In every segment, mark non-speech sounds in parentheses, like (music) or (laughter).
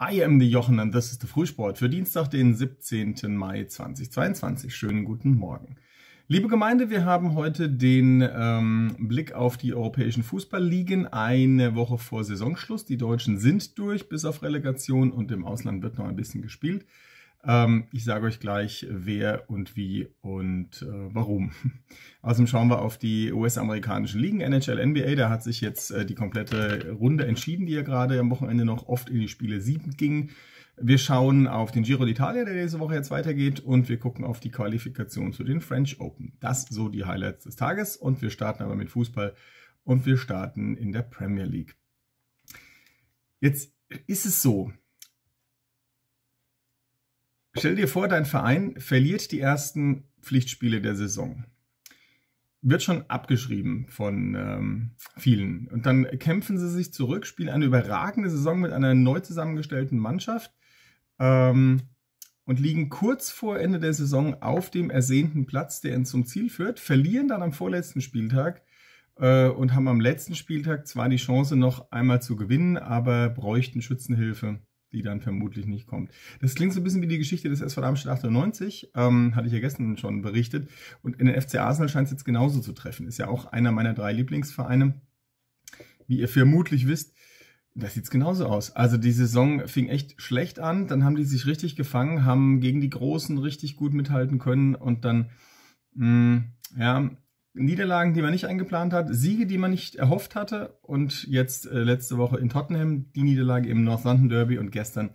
I am the Jochen and this is the Frühsport für Dienstag, den 17. Mai 2022. Schönen guten Morgen. Liebe Gemeinde, wir haben heute den ähm, Blick auf die europäischen Fußballligen eine Woche vor Saisonschluss. Die Deutschen sind durch, bis auf Relegation und im Ausland wird noch ein bisschen gespielt. Ähm, ich sage euch gleich, wer und wie und äh, warum. (laughs) Außerdem schauen wir auf die US-amerikanischen Ligen, NHL, NBA. Da hat sich jetzt äh, die komplette Runde entschieden, die ja gerade am Wochenende noch oft in die Spiele 7 ging. Wir schauen auf den Giro d'Italia, der diese Woche jetzt weitergeht, und wir gucken auf die Qualifikation zu den French Open. Das so die Highlights des Tages und wir starten aber mit Fußball und wir starten in der Premier League. Jetzt ist es so, Stell dir vor, dein Verein verliert die ersten Pflichtspiele der Saison. Wird schon abgeschrieben von ähm, vielen. Und dann kämpfen sie sich zurück, spielen eine überragende Saison mit einer neu zusammengestellten Mannschaft ähm, und liegen kurz vor Ende der Saison auf dem ersehnten Platz, der ihn zum Ziel führt, verlieren dann am vorletzten Spieltag äh, und haben am letzten Spieltag zwar die Chance, noch einmal zu gewinnen, aber bräuchten Schützenhilfe die dann vermutlich nicht kommt. Das klingt so ein bisschen wie die Geschichte des SV Darmstadt 98, ähm, hatte ich ja gestern schon berichtet. Und in den FC Arsenal scheint es jetzt genauso zu treffen. Ist ja auch einer meiner drei Lieblingsvereine. Wie ihr vermutlich wisst, da sieht es genauso aus. Also die Saison fing echt schlecht an, dann haben die sich richtig gefangen, haben gegen die Großen richtig gut mithalten können und dann, mh, mm, ja, Niederlagen, die man nicht eingeplant hat, Siege, die man nicht erhofft hatte und jetzt äh, letzte Woche in Tottenham die Niederlage im North London Derby und gestern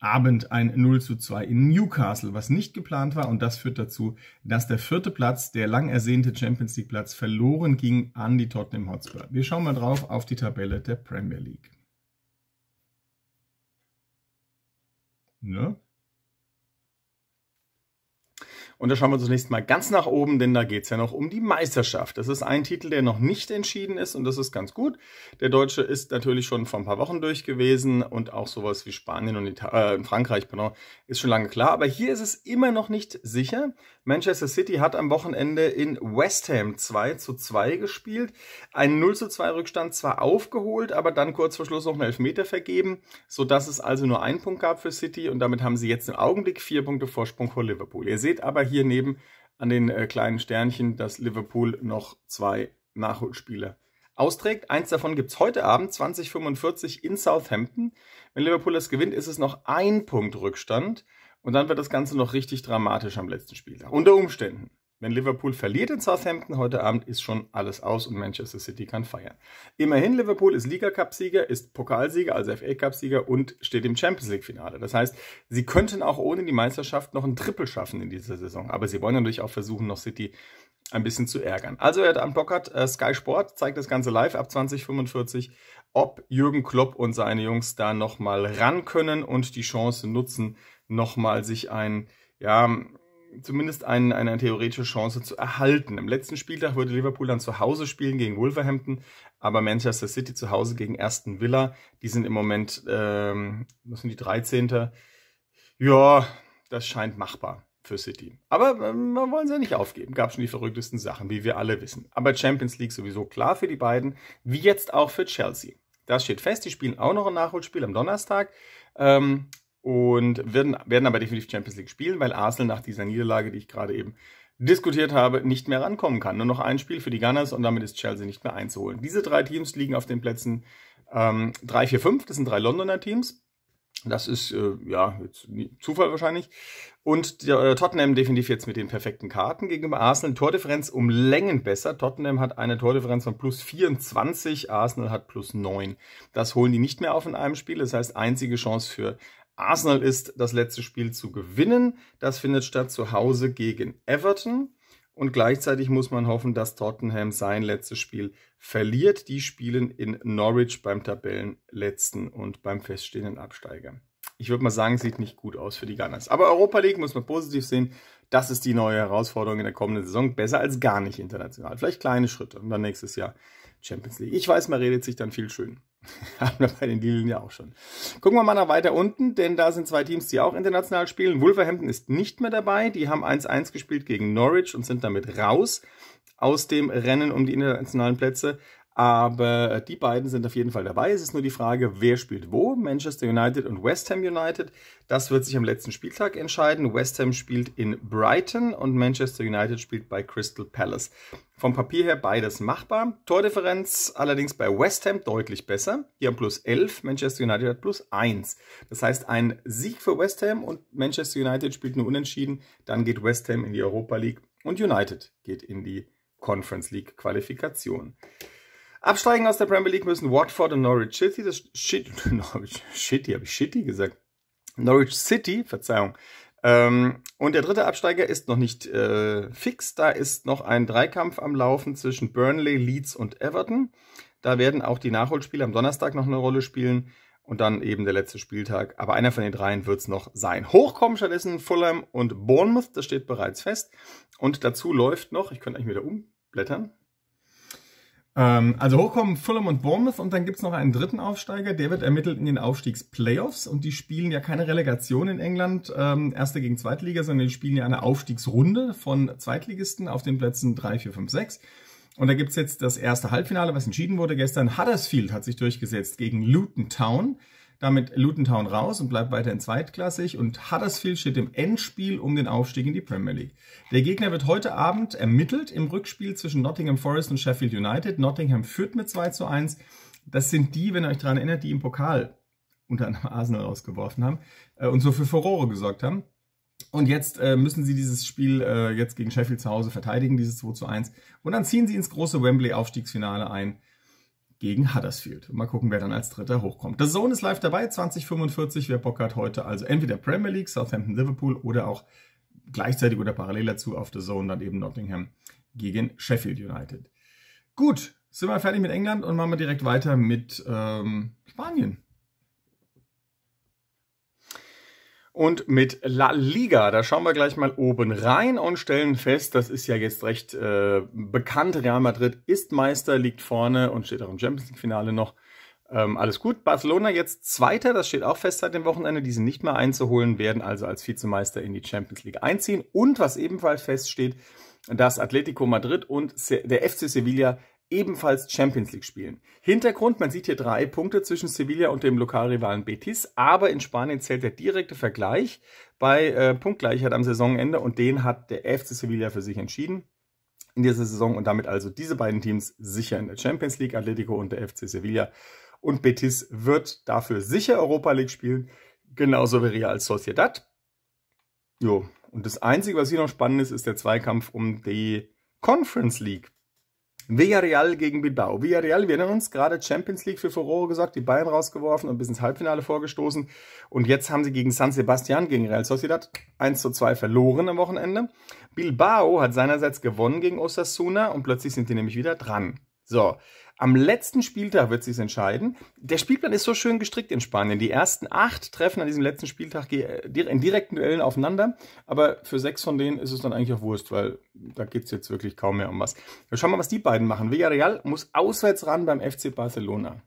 Abend ein 0 zu 2 in Newcastle, was nicht geplant war und das führt dazu, dass der vierte Platz, der lang ersehnte Champions League Platz, verloren ging an die Tottenham Hotspur. Wir schauen mal drauf auf die Tabelle der Premier League. Ne? Und da schauen wir zunächst mal ganz nach oben, denn da geht es ja noch um die Meisterschaft. Das ist ein Titel, der noch nicht entschieden ist und das ist ganz gut. Der Deutsche ist natürlich schon vor ein paar Wochen durch gewesen und auch sowas wie Spanien und Ita äh, Frankreich pardon, ist schon lange klar. Aber hier ist es immer noch nicht sicher. Manchester City hat am Wochenende in West Ham 2 zu 2 gespielt. Einen 0 zu 2 Rückstand zwar aufgeholt, aber dann kurz vor Schluss noch einen Elfmeter vergeben, sodass es also nur einen Punkt gab für City und damit haben sie jetzt im Augenblick vier Punkte Vorsprung vor Liverpool. Ihr seht aber hier neben an den äh, kleinen Sternchen, dass Liverpool noch zwei Nachholspiele austrägt. Eins davon gibt es heute Abend, 2045 in Southampton. Wenn Liverpool das gewinnt, ist es noch ein Punkt Rückstand. Und dann wird das Ganze noch richtig dramatisch am letzten Spieltag. Unter Umständen. Wenn Liverpool verliert in Southampton heute Abend, ist schon alles aus und Manchester City kann feiern. Immerhin, Liverpool ist Liga-Cup-Sieger, ist Pokalsieger, also FA-Cup-Sieger und steht im Champions League-Finale. Das heißt, sie könnten auch ohne die Meisterschaft noch ein Triple schaffen in dieser Saison. Aber sie wollen natürlich auch versuchen, noch City ein bisschen zu ärgern. Also, wer am Bock hat, äh, Sky Sport zeigt das Ganze live ab 2045, ob Jürgen Klopp und seine Jungs da nochmal ran können und die Chance nutzen, nochmal sich ein ja, zumindest ein, eine theoretische Chance zu erhalten. Im letzten Spieltag würde Liverpool dann zu Hause spielen gegen Wolverhampton, aber Manchester City zu Hause gegen Aston Villa. Die sind im Moment, ähm, das sind die 13. Ja, das scheint machbar für City. Aber ähm, man wollen sie ja nicht aufgeben. Gab schon die verrücktesten Sachen, wie wir alle wissen. Aber Champions League sowieso klar für die beiden, wie jetzt auch für Chelsea. Das steht fest. Die spielen auch noch ein Nachholspiel am Donnerstag. Ähm, und werden, werden aber definitiv Champions League spielen, weil Arsenal nach dieser Niederlage, die ich gerade eben diskutiert habe, nicht mehr rankommen kann. Nur noch ein Spiel für die Gunners und damit ist Chelsea nicht mehr einzuholen. Diese drei Teams liegen auf den Plätzen ähm, 3, 4, 5. Das sind drei Londoner Teams. Das ist, äh, ja, Zufall wahrscheinlich. Und der, äh, Tottenham definitiv jetzt mit den perfekten Karten gegenüber Arsenal. Tordifferenz um Längen besser. Tottenham hat eine Tordifferenz von plus 24, Arsenal hat plus 9. Das holen die nicht mehr auf in einem Spiel. Das heißt, einzige Chance für Arsenal ist, das letzte Spiel zu gewinnen. Das findet statt zu Hause gegen Everton. Und gleichzeitig muss man hoffen, dass Tottenham sein letztes Spiel verliert. Die spielen in Norwich beim Tabellenletzten und beim feststehenden Absteiger. Ich würde mal sagen, sieht nicht gut aus für die Gunners. Aber Europa League muss man positiv sehen. Das ist die neue Herausforderung in der kommenden Saison. Besser als gar nicht international. Vielleicht kleine Schritte und dann nächstes Jahr Champions League. Ich weiß, man redet sich dann viel schön. (laughs) Haben wir bei den Lilien ja auch schon. Gucken wir mal nach weiter unten, denn da sind zwei Teams, die auch international spielen. Wolverhampton ist nicht mehr dabei. Die haben 1-1 gespielt gegen Norwich und sind damit raus aus dem Rennen um die internationalen Plätze. Aber äh, die beiden sind auf jeden Fall dabei. Es ist nur die Frage, wer spielt wo. Manchester United und West Ham United. Das wird sich am letzten Spieltag entscheiden. West Ham spielt in Brighton und Manchester United spielt bei Crystal Palace. Vom Papier her beides machbar. Tordifferenz allerdings bei West Ham deutlich besser. Die haben plus 11, Manchester United hat plus 1. Das heißt, ein Sieg für West Ham und Manchester United spielt nur unentschieden. Dann geht West Ham in die Europa League und United geht in die Conference League Qualifikation. Absteigen aus der Premier League müssen Watford und Norwich City. Das Shit, (laughs) Norwich City, habe ich Shitty gesagt. Norwich City, Verzeihung. Ähm, und der dritte Absteiger ist noch nicht äh, fix. Da ist noch ein Dreikampf am Laufen zwischen Burnley, Leeds und Everton. Da werden auch die Nachholspiele am Donnerstag noch eine Rolle spielen. Und dann eben der letzte Spieltag. Aber einer von den dreien wird es noch sein. Hochkommen stattdessen Fulham und Bournemouth. Das steht bereits fest. Und dazu läuft noch, ich könnte eigentlich wieder umblättern. Ähm, also hochkommen Fulham und Bournemouth und dann gibt's noch einen dritten Aufsteiger, der wird ermittelt in den Aufstiegsplayoffs und die spielen ja keine Relegation in England, ähm, erste gegen Zweitliga, sondern die spielen ja eine Aufstiegsrunde von Zweitligisten auf den Plätzen 3, 4, 5, 6. Und da gibt's jetzt das erste Halbfinale, was entschieden wurde gestern. Huddersfield hat sich durchgesetzt gegen Luton Town damit Luton raus und bleibt weiterhin zweitklassig und Huddersfield steht im Endspiel um den Aufstieg in die Premier League. Der Gegner wird heute Abend ermittelt im Rückspiel zwischen Nottingham Forest und Sheffield United. Nottingham führt mit 2 zu 1. Das sind die, wenn ihr euch daran erinnert, die im Pokal unter einem Arsenal rausgeworfen haben äh, und so für Furore gesorgt haben. Und jetzt äh, müssen sie dieses Spiel äh, jetzt gegen Sheffield zu Hause verteidigen, dieses 2 zu 1. Und dann ziehen sie ins große Wembley-Aufstiegsfinale ein gegen Huddersfield. Mal gucken, wer dann als Dritter hochkommt. The Zone ist live dabei, 2045. Wer Bock hat heute also entweder Premier League, Southampton, Liverpool oder auch gleichzeitig oder parallel dazu auf The Zone dann eben Nottingham gegen Sheffield United. Gut, sind wir fertig mit England und machen wir direkt weiter mit ähm, Spanien. Und mit La Liga, da schauen wir gleich mal oben rein und stellen fest, das ist ja jetzt recht äh, bekannt. Real Madrid ist Meister, liegt vorne und steht auch im Champions League-Finale noch. Ähm, alles gut. Barcelona jetzt Zweiter, das steht auch fest seit dem Wochenende. Die sind nicht mehr einzuholen, werden also als Vizemeister in die Champions League einziehen. Und was ebenfalls feststeht, dass Atletico Madrid und der FC Sevilla ebenfalls Champions League spielen. Hintergrund, man sieht hier drei Punkte zwischen Sevilla und dem Lokalrivalen Betis, aber in Spanien zählt der direkte Vergleich bei äh, Punktgleichheit am Saisonende und den hat der FC Sevilla für sich entschieden in dieser Saison und damit also diese beiden Teams sicher in der Champions League, Atletico und der FC Sevilla. Und Betis wird dafür sicher Europa League spielen, genauso wie Real Sociedad. Jo, und das Einzige, was hier noch spannend ist, ist der Zweikampf um die Conference League. Villarreal gegen Bilbao. Villarreal, wir erinnern uns, gerade Champions League für Furore gesagt, die Bayern rausgeworfen und bis ins Halbfinale vorgestoßen. Und jetzt haben sie gegen San Sebastian, gegen Real Sociedad, 1 zu 2 verloren am Wochenende. Bilbao hat seinerseits gewonnen gegen Osasuna und plötzlich sind die nämlich wieder dran. So, am letzten Spieltag wird sich entscheiden. Der Spielplan ist so schön gestrickt in Spanien. Die ersten acht treffen an diesem letzten Spieltag äh, in direkten Duellen aufeinander. Aber für sechs von denen ist es dann eigentlich auch Wurst, weil da geht es jetzt wirklich kaum mehr um was. Wir schauen mal, was die beiden machen. Villarreal muss auswärts ran beim FC Barcelona.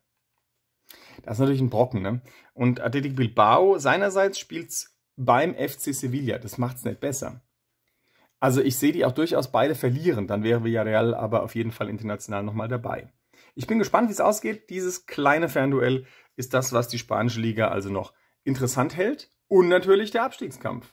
Das ist natürlich ein Brocken, ne? Und Athletic Bilbao seinerseits spielt's beim FC Sevilla. Das macht es nicht besser. Also ich sehe die auch durchaus beide verlieren, dann wäre Villarreal aber auf jeden Fall international nochmal dabei. Ich bin gespannt, wie es ausgeht. Dieses kleine Fernduell ist das, was die spanische Liga also noch interessant hält. Und natürlich der Abstiegskampf.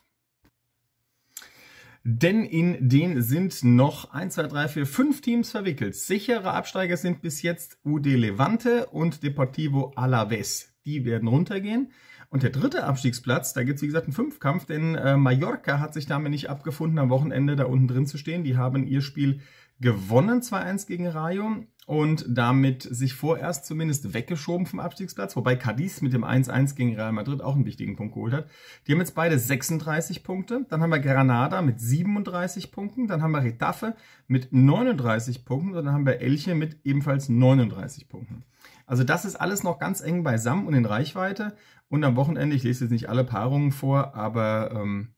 Denn in den sind noch 1, 2, 3, 4, 5 Teams verwickelt. Sichere Absteiger sind bis jetzt UD Levante und Deportivo Alavés. Die werden runtergehen. Und der dritte Abstiegsplatz, da gibt es wie gesagt einen Fünfkampf, denn äh, Mallorca hat sich damit nicht abgefunden, am Wochenende da unten drin zu stehen. Die haben ihr Spiel gewonnen 2-1 gegen Rayo und damit sich vorerst zumindest weggeschoben vom Abstiegsplatz, wobei Cadiz mit dem 1-1 gegen Real Madrid auch einen wichtigen Punkt geholt hat. Die haben jetzt beide 36 Punkte, dann haben wir Granada mit 37 Punkten, dann haben wir Retafe mit 39 Punkten und dann haben wir Elche mit ebenfalls 39 Punkten. Also das ist alles noch ganz eng beisammen und in Reichweite und am Wochenende, ich lese jetzt nicht alle Paarungen vor, aber ähm,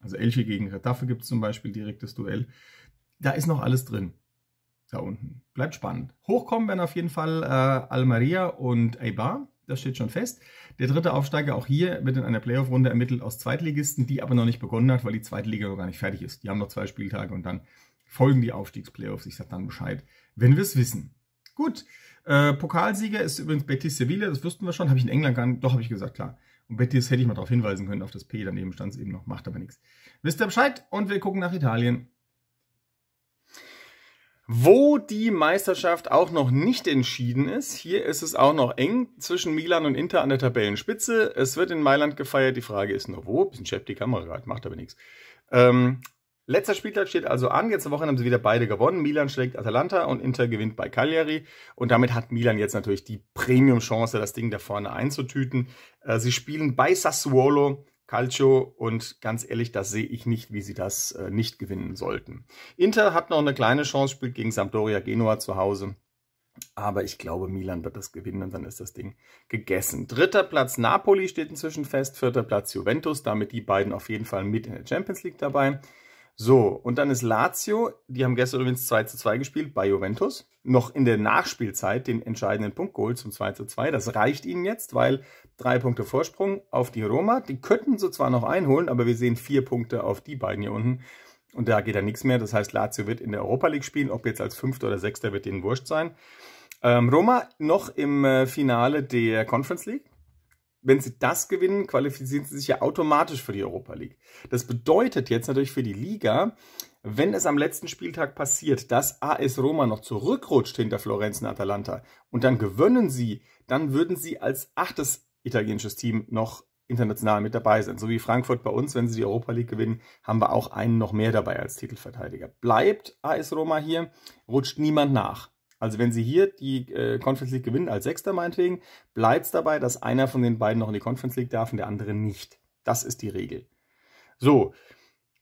also Elche gegen Retafe gibt es zum Beispiel direktes Duell da ist noch alles drin. Da unten. Bleibt spannend. Hochkommen werden auf jeden Fall äh, Almeria und Eibar. Das steht schon fest. Der dritte Aufsteiger auch hier wird in einer Playoff-Runde ermittelt aus Zweitligisten, die aber noch nicht begonnen hat, weil die zweite Liga noch gar nicht fertig ist. Die haben noch zwei Spieltage und dann folgen die Aufstiegs-Playoffs. Ich sage dann Bescheid, wenn wir es wissen. Gut, äh, Pokalsieger ist übrigens Betis Sevilla, das wüssten wir schon. Habe ich in England gegangen? doch habe ich gesagt, klar. Und Betis hätte ich mal darauf hinweisen können, auf das P daneben stand es eben noch, macht aber nichts. Wisst ihr Bescheid und wir gucken nach Italien wo die Meisterschaft auch noch nicht entschieden ist. Hier ist es auch noch eng zwischen Milan und Inter an der Tabellenspitze. Es wird in Mailand gefeiert. Die Frage ist nur wo. Bisschen schäbt die Kamera gerade, macht aber nichts. Ähm, letzter Spieltag steht also an. Letzte Woche haben sie wieder beide gewonnen. Milan schlägt Atalanta und Inter gewinnt bei Cagliari. Und damit hat Milan jetzt natürlich die Premium-Chance, das Ding da vorne einzutüten. Äh, sie spielen bei Sassuolo Calcio und ganz ehrlich, das sehe ich nicht, wie sie das äh, nicht gewinnen sollten. Inter hat noch eine kleine Chance, spielt gegen Sampdoria Genua zu Hause. Aber ich glaube, Milan wird das gewinnen und dann ist das Ding gegessen. Dritter Platz Napoli steht inzwischen fest, vierter Platz Juventus, damit die beiden auf jeden Fall mit in der Champions League dabei. So, und dann ist Lazio, die haben gestern übrigens 2 zu 2 gespielt bei Juventus, noch in der Nachspielzeit den entscheidenden Punkt geholt zum 2 zu 2. Das reicht ihnen jetzt, weil drei Punkte Vorsprung auf die Roma, die könnten sie zwar noch einholen, aber wir sehen vier Punkte auf die beiden hier unten. Und da geht dann nichts mehr. Das heißt, Lazio wird in der Europa League spielen, ob jetzt als Fünfter oder Sechster wird denen wurscht sein. Ähm, Roma noch im äh, Finale der Conference League. Wenn sie das gewinnen, qualifizieren sie sich ja automatisch für die Europa League. Das bedeutet jetzt natürlich für die Liga, wenn es am letzten Spieltag passiert, dass AS Roma noch zurückrutscht hinter Florenz und Atalanta und dann gewinnen sie, dann würden sie als achtes italienisches Team noch international mit dabei sein. So wie Frankfurt bei uns, wenn sie die Europa League gewinnen, haben wir auch einen noch mehr dabei als Titelverteidiger. Bleibt AS Roma hier, rutscht niemand nach. Also wenn sie hier die äh, Conference League gewinnen, als Sechster meinetwegen, bleibt es dabei, dass einer von den beiden noch in die Conference League darf und der andere nicht. Das ist die Regel. So,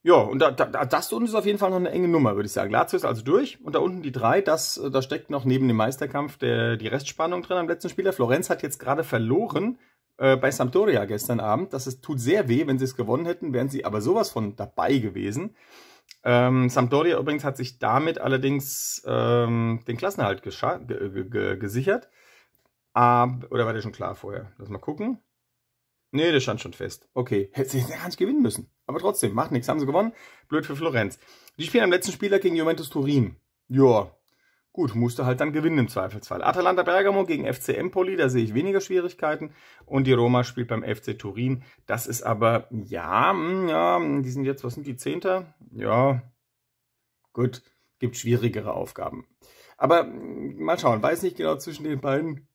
ja, und da, da, das unten ist auf jeden Fall noch eine enge Nummer, würde ich sagen. Lazio ist also durch und da unten die drei, das, äh, da steckt noch neben dem Meisterkampf der, die Restspannung drin am letzten Spieler. Florenz hat jetzt gerade verloren, äh, bei Sampdoria gestern Abend, Das es tut sehr weh, wenn sie es gewonnen hätten, wären sie aber sowas von dabei gewesen. Ähm, Sampdoria übrigens hat sich damit allerdings ähm, den Klassenhalt gesichert. Ab oder war der schon klar vorher? Lass mal gucken. Nee, der stand schon fest. Okay, hätte sie gar nicht gewinnen müssen. Aber trotzdem, macht nichts, haben sie gewonnen. Blöd für Florenz. Die spielen am letzten Spieler gegen Juventus Turin. Joa, gut, musste halt dann gewinnen im Zweifelsfall. Atalanta Bergamo gegen FC Empoli, da sehe ich weniger Schwierigkeiten. Und die Roma spielt beim FC Turin. Das ist aber, ja, hm, ja, hm, die sind jetzt, was sind die, Zehnter? Ja, gut, gibt schwierigere Aufgaben. Aber hm, mal schauen, weiß nicht genau zwischen den beiden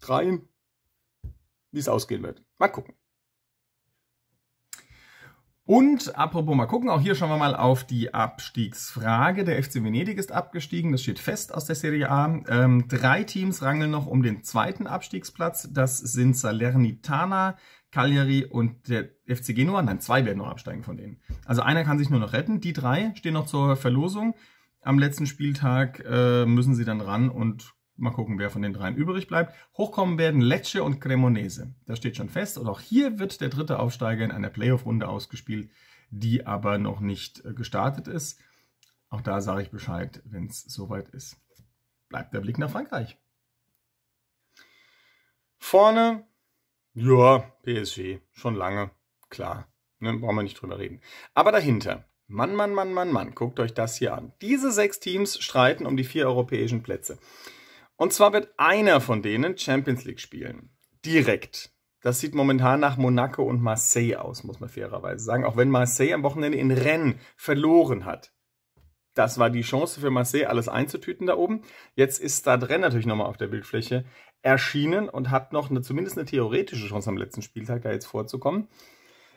dreien, wie es ausgehen wird. Mal gucken. Und apropos mal gucken, auch hier schauen wir mal auf die Abstiegsfrage. Der FC Venedig ist abgestiegen, das steht fest aus der Serie A. Ähm, drei Teams rangeln noch um den zweiten Abstiegsplatz. Das sind Salernitana, Cagliari und der FC Genua. Nein, zwei werden noch absteigen von denen. Also einer kann sich nur noch retten. Die drei stehen noch zur Verlosung. Am letzten Spieltag äh, müssen sie dann ran und Mal gucken, wer von den dreien übrig bleibt. Hochkommen werden Lecce und Cremonese. Das steht schon fest. Und auch hier wird der dritte Aufsteiger in einer Playoff-Runde ausgespielt, die aber noch nicht äh, gestartet ist. Auch da sage ich Bescheid, wenn es soweit ist. Bleibt der Blick nach Frankreich. Vorne, ja, PSG, schon lange, klar. Ne, brauchen wir nicht drüber reden. Aber dahinter, Mann, Mann, Mann, Mann, Mann, guckt euch das hier an. Diese sechs Teams streiten um die vier europäischen Plätze. Und zwar wird einer von denen Champions League spielen. Direkt. Das sieht momentan nach Monaco und Marseille aus, muss man fairerweise sagen. Auch wenn Marseille am Wochenende in Rennes verloren hat. Das war die Chance für Marseille, alles einzutüten da oben. Jetzt ist Stade Rennes natürlich nochmal auf der Bildfläche erschienen und hat noch eine, zumindest eine theoretische Chance am letzten Spieltag da jetzt vorzukommen.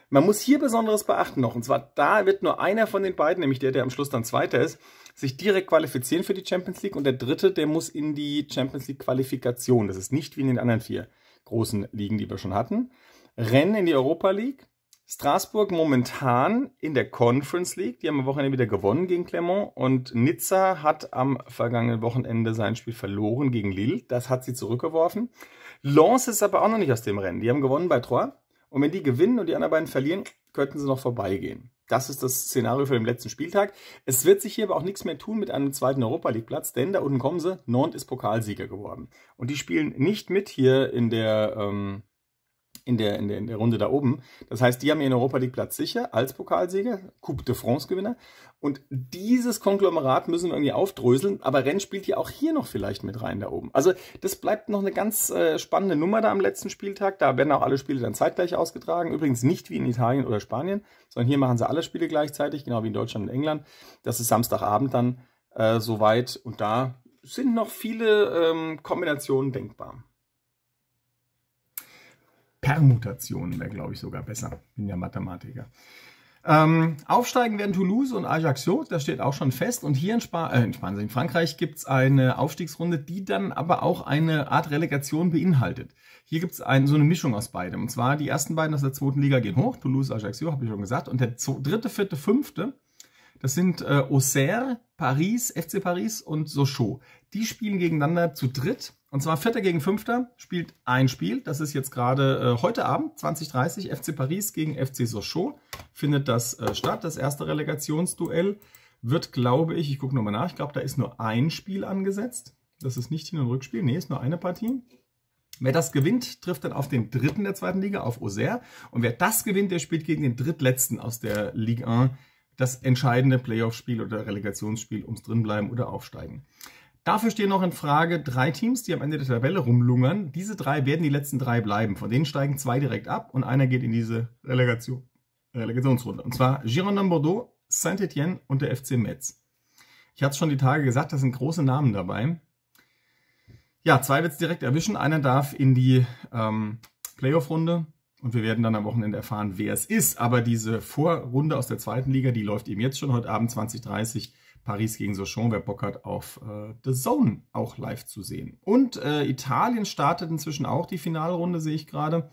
Man muss hier Besonderes beachten noch. Und zwar, da wird nur einer von den beiden, nämlich der, der am Schluss dann Zweiter ist, sich direkt qualifizieren für die Champions League und der dritte, der muss in die Champions League Qualifikation. Das ist nicht wie in den anderen vier großen Ligen, die wir schon hatten. Rennes in die Europa League. Straßburg momentan in der Conference League. Die haben am Wochenende wieder gewonnen gegen Clermont und Nizza hat am vergangenen Wochenende sein Spiel verloren gegen Lille. Das hat sie zurückgeworfen. Lens ist aber auch noch nicht aus dem Rennen. Die haben gewonnen bei Troyes. Und wenn die gewinnen und die anderen beiden verlieren, könnten sie noch vorbeigehen das ist das Szenario für den letzten Spieltag. Es wird sich hier aber auch nichts mehr tun mit einem zweiten Europa League Platz, denn da unten kommen sie. Nantes ist Pokalsieger geworden. Und die spielen nicht mit hier in der ähm, in der, in, der, in der Runde da oben. Das heißt, die haben ihren Europa League Platz sicher als Pokalsieger, Coupe de France Gewinner. Und dieses Konglomerat müssen wir irgendwie aufdröseln. Aber Rennes spielt ja auch hier noch vielleicht mit rein da oben. Also das bleibt noch eine ganz äh, spannende Nummer da am letzten Spieltag. Da werden auch alle Spiele dann zeitgleich ausgetragen. Übrigens nicht wie in Italien oder Spanien, sondern hier machen sie alle Spiele gleichzeitig, genau wie in Deutschland und England. Das ist Samstagabend dann äh, soweit. Und da sind noch viele ähm, Kombinationen denkbar. Permutationen wäre, glaube ich, sogar besser. Bin ja Mathematiker. Ähm, aufsteigen werden Toulouse und Ajaccio, das steht auch schon fest. Und hier in, Spa äh, in Spanien, in Frankreich gibt es eine Aufstiegsrunde, die dann aber auch eine Art Relegation beinhaltet. Hier gibt es ein, so eine Mischung aus beidem. Und zwar die ersten beiden aus der zweiten Liga gehen hoch, Toulouse, Ajaccio, habe ich schon gesagt. Und der dritte, vierte, fünfte das sind äh, Auxerre, Paris, FC Paris und Sochaux. Die spielen gegeneinander zu dritt. Und zwar Vierter gegen Fünfter spielt ein Spiel. Das ist jetzt gerade äh, heute Abend, 20.30 FC Paris gegen FC Sochaux. Findet das äh, statt. Das erste Relegationsduell wird, glaube ich, ich gucke nochmal nach, ich glaube, da ist nur ein Spiel angesetzt. Das ist nicht Hin- und Rückspiel. Nee, ist nur eine Partie. Wer das gewinnt, trifft dann auf den dritten der zweiten Liga, auf Auxerre. Und wer das gewinnt, der spielt gegen den drittletzten aus der Ligue 1 das entscheidende Playoff-Spiel oder Relegationsspiel ums Drinbleiben oder Aufsteigen. Dafür stehen noch in Frage drei Teams, die am Ende der Tabelle rumlungern. Diese drei werden die letzten drei bleiben. Von denen steigen zwei direkt ab und einer geht in diese Relegation, Relegationsrunde. Und zwar Girondin Bordeaux, Saint-Etienne und der FC Metz. Ich hatte es schon die Tage gesagt, das sind große Namen dabei. Ja, zwei wird es direkt erwischen. Einer darf in die ähm, Playoff-Runde und wir werden dann am Wochenende erfahren, wer es ist. Aber diese Vorrunde aus der zweiten Liga, die läuft eben jetzt schon heute Abend 20.30 Paris gegen Sochon, wer Bock hat, auf äh, The Zone auch live zu sehen. Und äh, Italien startet inzwischen auch die Finalrunde, sehe ich gerade.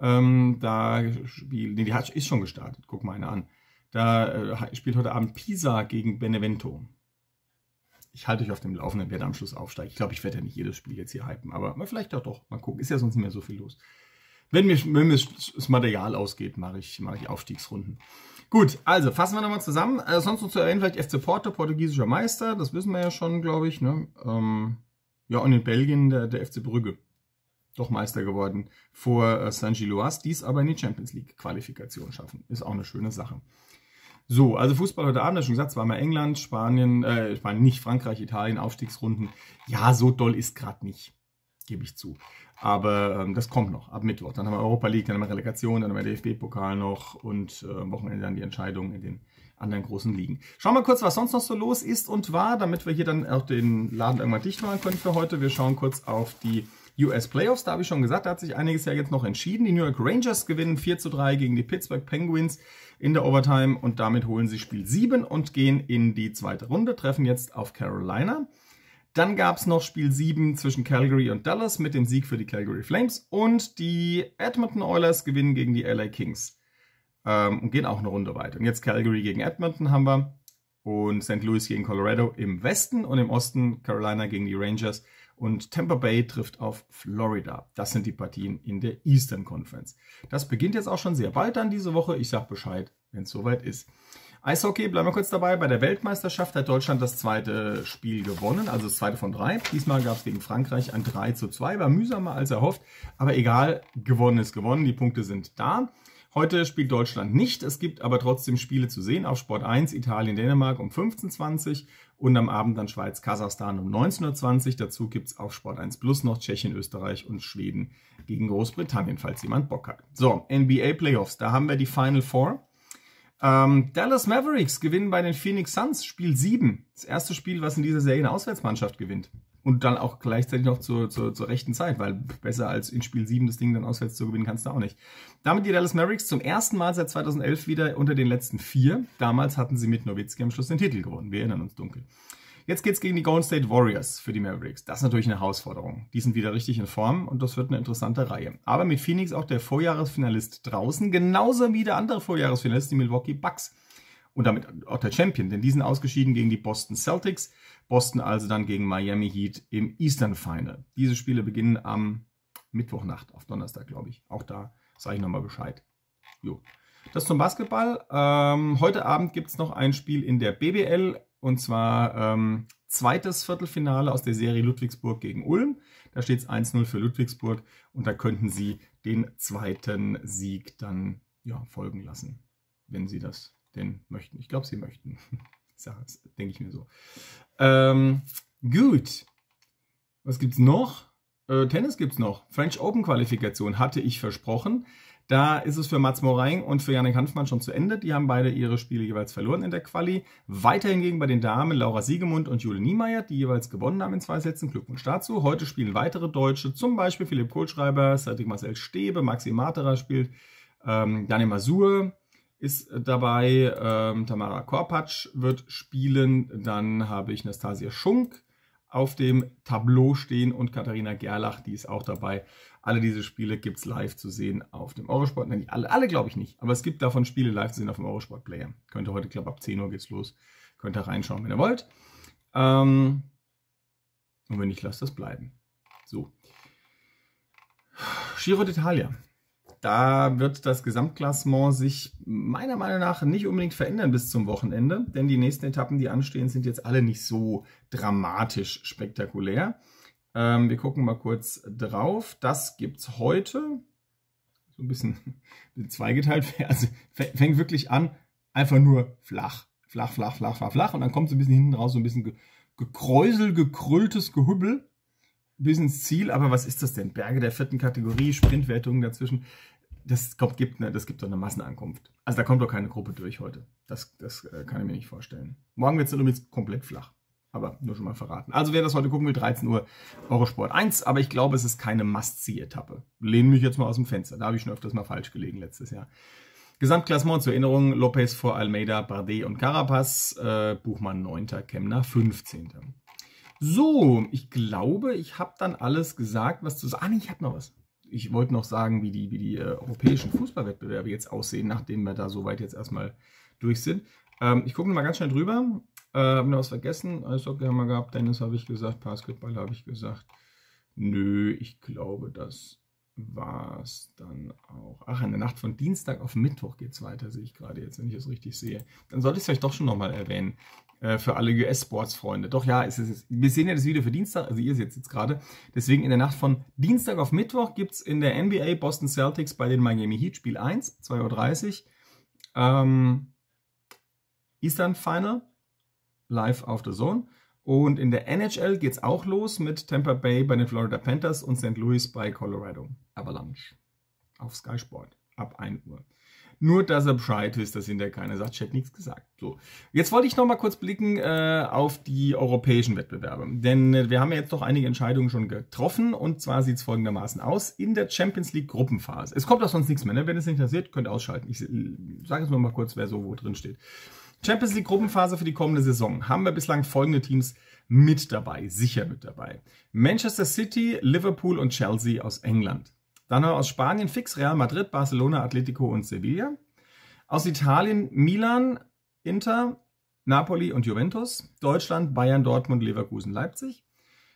Ähm, da spielt, nee, die hat, ist schon gestartet, guck mal eine an. Da äh, spielt heute Abend Pisa gegen Benevento. Ich halte euch auf dem Laufenden, wer da am Schluss aufsteigt. Ich glaube, ich werde ja nicht jedes Spiel jetzt hier hypen, aber vielleicht doch doch. Mal gucken, ist ja sonst nicht mehr so viel los. Wenn mir, wenn mir das Material ausgeht, mache ich, mache ich Aufstiegsrunden. Gut, also fassen wir nochmal zusammen. Äh, sonst noch zu erwähnen, vielleicht FC Porto, portugiesischer Meister, das wissen wir ja schon, glaube ich. Ne? Ähm, ja, und in Belgien der, der FC Brügge doch Meister geworden vor äh, San Giloas, dies aber in die Champions League Qualifikation schaffen. Ist auch eine schöne Sache. So, also Fußball heute Abend, schon gesagt, zweimal England, Spanien, äh, Spanien nicht, Frankreich, Italien, Aufstiegsrunden. Ja, so doll ist gerade nicht, gebe ich zu. Aber ähm, das kommt noch ab Mittwoch. Dann haben wir Europa League, dann haben wir Relegation, dann haben wir DFB-Pokal noch und äh, am Wochenende dann die Entscheidung in den anderen großen Ligen. Schauen wir kurz, was sonst noch so los ist und war, damit wir hier dann auch den Laden irgendwann dicht machen können für heute. Wir schauen kurz auf die US Playoffs. Da habe ich schon gesagt, da hat sich einiges ja jetzt noch entschieden. Die New York Rangers gewinnen 4 zu 3 gegen die Pittsburgh Penguins in der Overtime und damit holen sie Spiel 7 und gehen in die zweite Runde, treffen jetzt auf Carolina. Dann gab es noch Spiel 7 zwischen Calgary und Dallas mit dem Sieg für die Calgary Flames. Und die Edmonton Oilers gewinnen gegen die LA Kings ähm, und gehen auch eine Runde weiter. Und jetzt Calgary gegen Edmonton haben wir. Und St. Louis gegen Colorado im Westen und im Osten Carolina gegen die Rangers. Und Tampa Bay trifft auf Florida. Das sind die Partien in der Eastern Conference. Das beginnt jetzt auch schon sehr bald dann diese Woche. Ich sage Bescheid, wenn es soweit ist. Eishockey, bleiben wir kurz dabei. Bei der Weltmeisterschaft hat Deutschland das zweite Spiel gewonnen, also das zweite von drei. Diesmal gab es gegen Frankreich ein 3 zu 2, war mühsamer als erhofft, aber egal, gewonnen ist gewonnen, die Punkte sind da. Heute spielt Deutschland nicht, es gibt aber trotzdem Spiele zu sehen auf Sport 1, Italien, Dänemark um 15.20 Uhr und am Abend dann Schweiz, Kasachstan um 19.20 Uhr. Dazu gibt es auf Sport 1 Plus noch Tschechien, Österreich und Schweden gegen Großbritannien, falls jemand Bock hat. So, NBA Playoffs, da haben wir die Final Four. Ähm, Dallas Mavericks gewinnen bei den Phoenix Suns Spiel 7. Das erste Spiel, was in dieser Serie eine Auswärtsmannschaft gewinnt. Und dann auch gleichzeitig noch zur, zur, zur rechten Zeit, weil besser als in Spiel 7 das Ding dann auswärts zu gewinnen kannst du auch nicht. Damit die Dallas Mavericks zum ersten Mal seit 2011 wieder unter den letzten vier. Damals hatten sie mit Nowitzki am Schluss den Titel gewonnen. Wir erinnern uns dunkel. Jetzt geht's gegen die Golden State Warriors für die Mavericks. Das ist natürlich eine Herausforderung. Die sind wieder richtig in Form und das wird eine interessante Reihe. Aber mit Phoenix auch der Vorjahresfinalist draußen, genauso wie der andere Vorjahresfinalist, die Milwaukee Bucks. Und damit auch der Champion, denn die sind ausgeschieden gegen die Boston Celtics. Boston also dann gegen Miami Heat im Eastern Final. Diese Spiele beginnen am Mittwochnacht, auf Donnerstag, glaube ich. Auch da sage ich nochmal Bescheid. Jo. Das zum Basketball. Ähm, heute Abend gibt es noch ein Spiel in der BBL. Und zwar ähm, zweites Viertelfinale aus der Serie Ludwigsburg gegen Ulm. Da steht es 1-0 für Ludwigsburg und da könnten sie den zweiten Sieg dann ja, folgen lassen, wenn sie das denn möchten. Ich glaube, sie möchten. Das (laughs) denke ich mir so. Ähm, gut. Was gibt's noch? Äh, Tennis gibt's noch. French Open Qualifikation hatte ich versprochen. Da ist es für Mats Moraing und für Janik Hanfmann schon zu Ende. Die haben beide ihre Spiele jeweils verloren in der Quali. Weiter hingegen bei den Damen Laura Siegemund und Jule Niemeyer, die jeweils gewonnen haben in zwei Sätzen. Glückwunsch dazu. Heute spielen weitere Deutsche, zum Beispiel Philipp Kohlschreiber, Sadiq Marcel Stebe, Maxi Materer spielt, ähm, Daniel Masur ist dabei, ähm, Tamara Korpatsch wird spielen, dann habe ich Nastasia Schunk auf dem Tableau stehen und Katharina Gerlach, die ist auch dabei. Alle diese Spiele gibt es live zu sehen auf dem Eurosport. Nein, alle, alle glaube ich nicht, aber es gibt davon Spiele live zu sehen auf dem Eurosport Player. Könnt ihr heute, glaube ich, ab 10 Uhr geht's los. Könnt ihr reinschauen, wenn ihr wollt. Ähm, und wenn nicht, lasst das bleiben. So. Giro d'Italia. Da wird das Gesamtklassement sich meiner Meinung nach nicht unbedingt verändern bis zum Wochenende, denn die nächsten Etappen, die anstehen, sind jetzt alle nicht so dramatisch spektakulär. Ähm, wir gucken mal kurz drauf. Das gibt es heute. So ein bisschen, (laughs) zweigeteilt. (laughs) Also fängt wirklich an, einfach nur flach. Flach, flach, flach, flach, flach. Und dann kommt so ein bisschen hinten raus, so ein bisschen ge gekräusel, gekrülltes Gehübbel. Bis ins Ziel. Aber was ist das denn? Berge der vierten Kategorie, Sprintwertungen dazwischen. Das, kommt, gibt, ne, doch eine Massenankunft. Also da kommt doch keine Gruppe durch heute. Das, das äh, kann ich mir nicht vorstellen. Morgen wird es dann übrigens komplett flach. Aber nur schon mal verraten. Also wer das heute gucken will, 13 Uhr Eurosport 1. Aber ich glaube, es ist keine Must-See-Etappe. Lehne mich jetzt mal aus dem Fenster. Da habe ich schon öfters mal falsch gelegen letztes Jahr. Gesamtklassement zur Erinnerung: Lopez vor Almeida, Bardet und Carapaz. Äh, Buchmann 9. Kemner 15. So, ich glaube, ich habe dann alles gesagt, was zu sagen. Ah, nee, ich habe noch was. Ich wollte noch sagen, wie die, wie die äh, europäischen Fußballwettbewerbe jetzt aussehen, nachdem wir da soweit jetzt erstmal durch sind. Ähm, ich gucke mal ganz schnell drüber. Äh, haben wir was vergessen? Eishockey haben wir gehabt, Dennis habe ich gesagt, Basketball habe ich gesagt. Nö, ich glaube, das war es dann auch. Ach, in der Nacht von Dienstag auf Mittwoch geht es weiter, sehe ich gerade jetzt, wenn ich es richtig sehe. Dann sollte ich es euch doch schon nochmal erwähnen. Äh, für alle US-Sports-Freunde. Doch ja, es ist, wir sehen ja das Video für Dienstag, also ihr seht es jetzt gerade. Deswegen in der Nacht von Dienstag auf Mittwoch gibt es in der NBA Boston Celtics bei den Miami Heat Spiel 1, 2.30 Uhr. Ähm, Eastern Final live auf der Zone. Und in der NHL geht es auch los mit Tampa Bay bei den Florida Panthers und St. Louis bei Colorado Avalanche auf Sky Sport ab 1 Uhr. Nur, dass er Bescheid ist, dass ihn der keiner sagt, ich hätte nichts gesagt. So, jetzt wollte ich noch mal kurz blicken äh, auf die europäischen Wettbewerbe. Denn äh, wir haben ja jetzt doch einige Entscheidungen schon getroffen. Und zwar sieht es folgendermaßen aus. In der Champions League Gruppenphase. Es kommt auch sonst nichts mehr. Ne? Wenn es nicht interessiert, könnt ihr ausschalten. Ich äh, sage jetzt nur mal kurz, wer so wo drin steht. Champions League Gruppenphase für die kommende Saison haben wir bislang folgende Teams mit dabei, sicher mit dabei. Manchester City, Liverpool und Chelsea aus England. Dann haben wir aus Spanien fix Real Madrid, Barcelona, Atletico und Sevilla. Aus Italien Milan, Inter, Napoli und Juventus. Deutschland, Bayern, Dortmund, Leverkusen, Leipzig.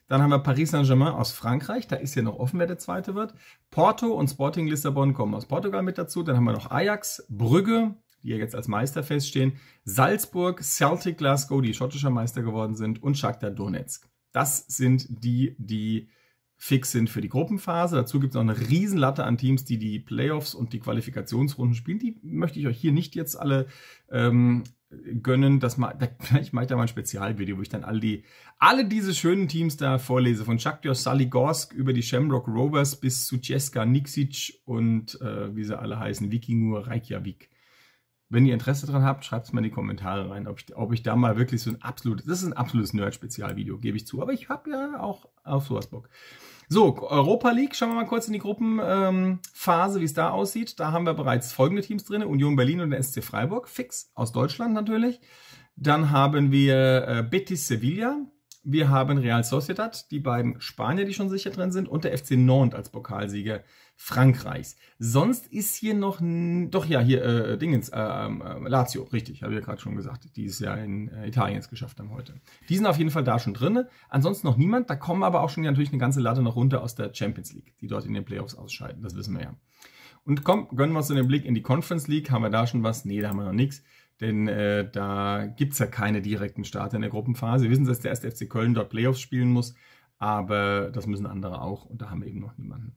Dann haben wir Paris Saint-Germain aus Frankreich. Da ist ja noch offen, wer der zweite wird. Porto und Sporting Lissabon kommen aus Portugal mit dazu. Dann haben wir noch Ajax, Brügge, die ja jetzt als Meister feststehen, Salzburg, Celtic Glasgow, die schottischer Meister geworden sind, und Shakhtar Donetsk. Das sind die, die fix sind für die Gruppenphase. Dazu gibt es noch eine Riesenlatte an Teams, die die Playoffs und die Qualifikationsrunden spielen. Die möchte ich euch hier nicht jetzt alle ähm, gönnen. Das ma da, vielleicht (laughs) mache ich da mal ein Spezialvideo, wo ich dann all die, alle diese schönen Teams da vorlese. Von Shakhtar Saligorsk über die Shamrock Rovers bis zu Cieska Niksic und äh, wie sie alle heißen, Vikingur Reykjavik. Wenn ihr Interesse daran habt, schreibt es mal in die Kommentare rein, ob ich, ob ich da mal wirklich so ein absolutes, das ist ein absolutes Nerd-Spezialvideo, gebe ich zu. Aber ich habe ja auch auf sowas Bock. So, Europa League, schauen wir mal kurz in die Gruppenphase, ähm, wie es da aussieht. Da haben wir bereits folgende Teams drin, Union Berlin und der SC Freiburg, fix aus Deutschland natürlich. Dann haben wir äh, Betis Sevilla, wir haben Real Sociedad, die beiden Spanier, die schon sicher drin sind, und der FC Nantes als Pokalsieger Frankreichs. Sonst ist hier noch, doch ja, hier äh, Dingens, äh, äh, Lazio, richtig, habe ich ja gerade schon gesagt, die es ja in äh, Italien geschafft haben heute. Die sind auf jeden Fall da schon drin. Ansonsten noch niemand. Da kommen aber auch schon natürlich eine ganze Latte noch runter aus der Champions League, die dort in den Playoffs ausscheiden. Das wissen wir ja. Und komm, gönnen wir uns den Blick in die Conference League. Haben wir da schon was? Nee, da haben wir noch nichts. Denn äh, da gibt es ja keine direkten Starter in der Gruppenphase. Wir wissen, dass der erste FC Köln dort Playoffs spielen muss, aber das müssen andere auch und da haben wir eben noch niemanden.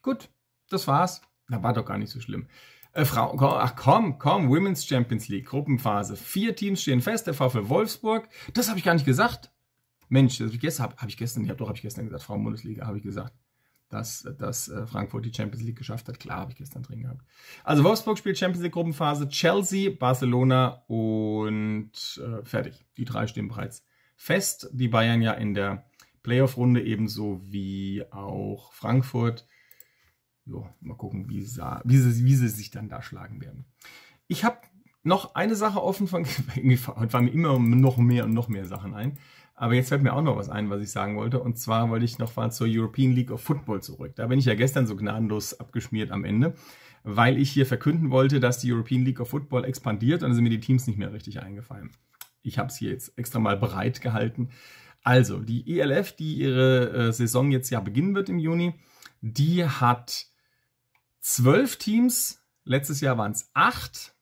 Gut, das war's. Da war doch gar nicht so schlimm. Äh, Frau, ach komm, komm, Women's Champions League, Gruppenphase. Vier Teams stehen fest, der VfL Wolfsburg. Das habe ich gar nicht gesagt. Mensch, das hab ich gestern, habe hab ich gestern, ja doch, habe ich gestern gesagt, Frauenbundesliga, habe ich gesagt dass, dass äh, Frankfurt die Champions League geschafft hat. Klar, habe ich gestern drin gehabt. Also Wolfsburg spielt Champions League Gruppenphase, Chelsea, Barcelona und äh, fertig. Die drei stehen bereits fest. Die Bayern ja in der Playoff-Runde ebenso wie auch Frankfurt. Jo, mal gucken, wie, sa wie, sie, wie sie sich dann da schlagen werden. Ich habe noch eine Sache offen von, (laughs) mir fallen immer noch mehr und noch mehr Sachen ein. Aber jetzt fällt mir auch noch was ein, was ich sagen wollte. Und zwar wollte ich noch mal zur European League of Football zurück. Da bin ich ja gestern so gnadenlos abgeschmiert am Ende, weil ich hier verkünden wollte, dass die European League of Football expandiert und dann sind mir die Teams nicht mehr richtig eingefallen. Ich habe es hier jetzt extra mal bereit gehalten. Also, die ELF, die ihre äh, Saison jetzt ja beginnen wird im Juni, die hat zwölf Teams. Letztes Jahr waren es acht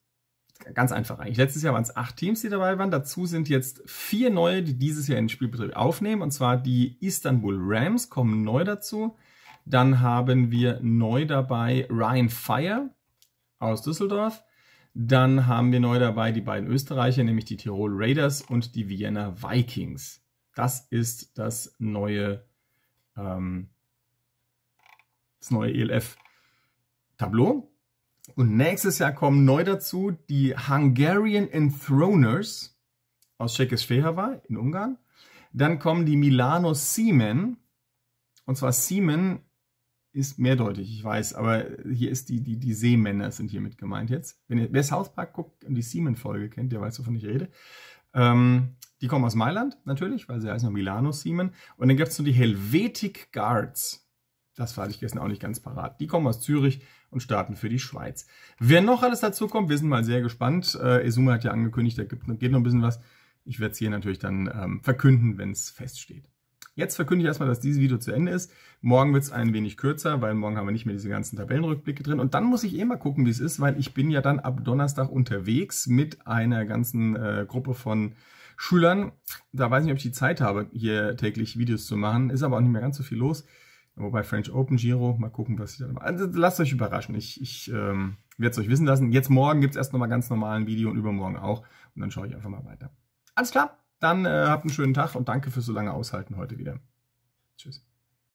ganz einfach eigentlich. Letztes Jahr waren es acht Teams, die dabei waren. Dazu sind jetzt vier neue, die dieses Jahr in den Spielbetrieb aufnehmen. Und zwar die Istanbul Rams kommen neu dazu. Dann haben wir neu dabei Ryan Fire aus Düsseldorf. Dann haben wir neu dabei die beiden Österreicher, nämlich die Tirol Raiders und die Vienna Vikings. Das ist das neue, ähm, das neue ELF-Tableau. Und nächstes Jahr kommen neu dazu die Hungarian Enthroners aus Czechoslowakei in Ungarn. Dann kommen die Milano Seamen. Und zwar Seamen ist mehrdeutig, ich weiß, aber hier ist die, die, die Seemänner sind hiermit gemeint jetzt. Wenn ihr, wer South Park guckt und die Seamen-Folge kennt, der weiß, wovon ich rede. Ähm, die kommen aus Mailand natürlich, weil sie heißen Milano Seamen. Und dann gibt es noch die Helvetic Guards. Das hatte ich gestern auch nicht ganz parat. Die kommen aus Zürich und starten für die Schweiz. Wer noch alles dazu kommt, wir sind mal sehr gespannt. Äh, Esuma hat ja angekündigt, da gibt, geht noch ein bisschen was. Ich werde es hier natürlich dann ähm, verkünden, wenn es feststeht. Jetzt verkünde ich erstmal, dass dieses Video zu Ende ist. Morgen wird es ein wenig kürzer, weil morgen haben wir nicht mehr diese ganzen Tabellenrückblicke drin. Und dann muss ich eh mal gucken, wie es ist, weil ich bin ja dann ab Donnerstag unterwegs mit einer ganzen äh, Gruppe von Schülern. Da weiß ich nicht, ob ich die Zeit habe, hier täglich Videos zu machen. Ist aber auch nicht mehr ganz so viel los. Wobei French Open Giro, mal gucken, was ich da mache. Also, lasst euch überraschen. Ich, ich ähm, werde es euch wissen lassen. Jetzt morgen gibt es erst nochmal ganz normalen Video und übermorgen auch. Und dann schaue ich einfach mal weiter. Alles klar, dann äh, habt einen schönen Tag und danke fürs so lange Aushalten heute wieder. Tschüss.